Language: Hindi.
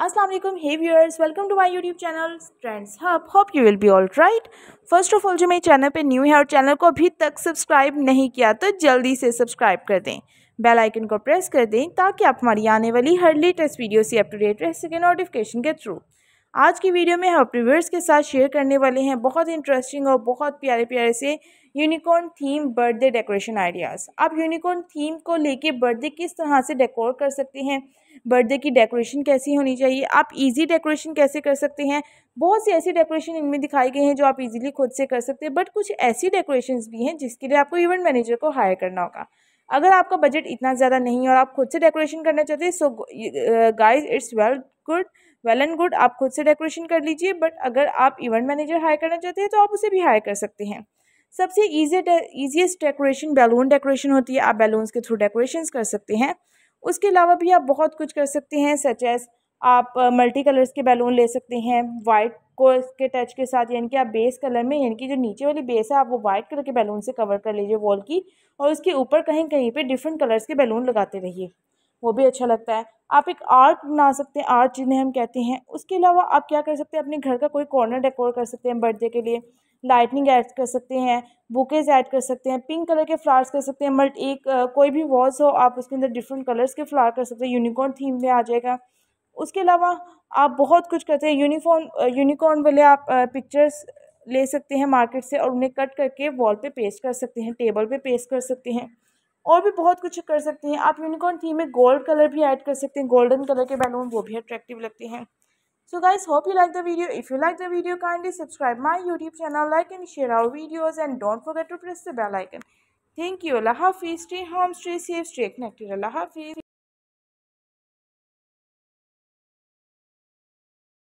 असलम हे viewers welcome to my YouTube channel trends hub hope you will be all right first of all जो मेरे चैनल पे न्यू है और चैनल को अभी तक सब्सक्राइब नहीं किया तो जल्दी से सब्सक्राइब कर दें बेल आइकन को प्रेस कर दें ताकि आप हमारी आने वाली हर लेटेस्ट वीडियो से अप टू डेट रह सकें नोटिफिकेशन के थ्रू आज की वीडियो में हम अपने व्यवर्स के साथ शेयर करने वाले हैं बहुत इंटरेस्टिंग और बहुत प्यारे प्यारे से unicorn theme birthday decoration ideas आप यूनिकॉर्न थीम को लेके बर्थडे किस तरह से डेकोर कर सकते हैं बर्थडे की डेकोरेशन कैसी होनी चाहिए आप इजी डेकोरेशन कैसे कर सकते हैं बहुत सी ऐसी डेकोरेशन इनमें दिखाई गई हैं जो आप इजीली खुद से कर सकते हैं बट कुछ ऐसी डेकोरेशन भी हैं जिसके लिए आपको इवेंट मैनेजर को हायर करना होगा अगर आपका बजट इतना ज़्यादा नहीं और आप खुद से डेकोरेशन करना चाहते हैं so guys it's well good well and good आप खुद से डेकोरेशन कर लीजिए बट अगर आप इवेंट मैनेजर हायर करना चाहते हैं तो आप उसे भी हायर कर सकते हैं सबसे easy easiest decoration balloon decoration होती है आप बैलून्स के थ्रू डेकोरेशन कर सकते हैं उसके अलावा भी आप बहुत कुछ कर सकते हैं सच एज़ आप मल्टी कलर्स के बैलून ले सकते हैं वाइट को इसके टच के साथ यानी कि आप बेस कलर में यानी कि जो नीचे वाली बेस है आप वो वाइट कलर के बैलून से कवर कर लीजिए वॉल की और उसके ऊपर कहीं कहीं पे डिफरेंट कलर्स के बैलून लगाते रहिए वो भी अच्छा लगता है आप एक आर्ट बना सकते हैं आर्ट जिन्हें हम कहते हैं उसके अलावा आप क्या कर सकते हैं अपने घर का कोई कॉर्नर डेकोर कर सकते हैं बर्थडे के लिए लाइटनिंग ऐड कर सकते हैं बुकेज ऐड कर सकते हैं पिंक कलर के फ्लावर्स कर सकते हैं मल्ट एक कोई भी वॉल्स हो आप उसके अंदर डिफरेंट कलर्स के फ्लावर कर सकते हैं यूनिकॉर्न थीम में आ जाएगा उसके अलावा आप बहुत कुछ करते हैं यूनिफॉर्म यूनिकॉर्न वाले आप पिक्चर्स ले सकते हैं मार्केट से और उन्हें कट करके वॉल पे पेस्ट कर सकते हैं टेबल पे पेस्ट कर सकते हैं और भी बहुत कुछ कर सकते हैं आप यूनिकॉर्न थीम में गोल्ड कलर भी ऐड कर सकते हैं गोल्डन कलर के बैलून वो भी अट्रैक्टिव लगते हैं so guys hope you like the video if you like the video kindly subscribe my YouTube channel like and share our videos and don't forget to press the bell icon thank you अल्लाह हाफिज stay home stay safe stay connected अल्लाह हाफिज